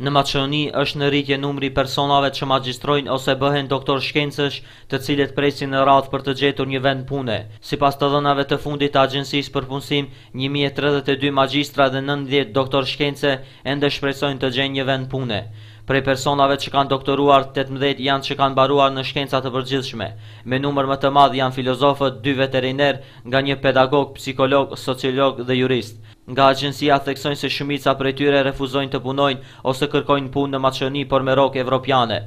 Në Maqëni është në rritje numri personave që magjistrojnë ose bëhen doktor shkencësh të cilet presin në radhë për të gjetur një vend pune. Si pas të dhënave të fundit agjensis për punësim, 1032 magjistra dhe 90 doktor shkencë e ndë shpresojnë të gjenjë një vend pune. Prej personave që kanë doktoruar 18 janë që kanë baruar në shkencat të përgjithshme. Me numër më të madh janë filozofët, dy veteriner, nga një pedagog, psikolog, sociolog dhe jurist. Nga agjensia theksojnë se shumica prej tyre refuzojnë të punojnë ose kërkojnë punë në Maqedoni por me rokë evropiane.